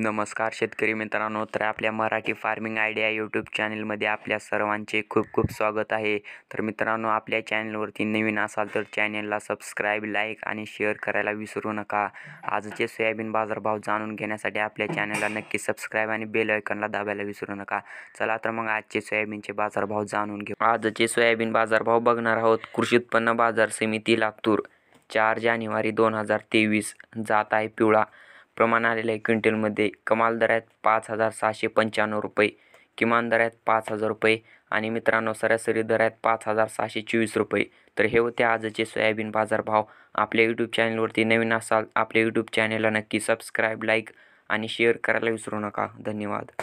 नमस्कार शेतकरी मित्रांनो तर आपल्या मराठी फार्मिंग आयडिया यूट्यूब चॅनलमध्ये आपल्या सर्वांचे खूप खूप स्वागत आहे तर मित्रांनो आपल्या चॅनलवरती नवीन असाल तर चॅनलला सबस्क्राईब लाईक आणि शेअर करायला विसरू नका आजचे सोयाबीन बाजारभाव जाणून घेण्यासाठी आपल्या चॅनलला नक्की सबस्क्राईब आणि बेल आयकनला दाबायला विसरू नका चला तर मग आजचे सोयाबीनचे बाजारभाव जाणून घेऊ आजचे सोयाबीन बाजारभाव बघणार आहोत कृषी उत्पन्न बाजार समिती लातूर चार जानेवारी दोन हजार तेवीस जात आहे पिवळा प्रमाण आलेल्या क्विंटलमध्ये कमाल दरात पाच हजार सहाशे पंच्याण्णव रुपये किमान दरात पाच हजार रुपये आणि मित्रांनो सरासरी दरात पाच हजार सहाशे चोवीस रुपये तर हे होते आजचे सोयाबीन बाजारभाव आपल्या यूट्यूब चॅनलवरती नवीन असाल आपल्या यूट्यूब चॅनलला नक्की सबस्क्राईब लाईक आणि शेअर करायला विसरू नका धन्यवाद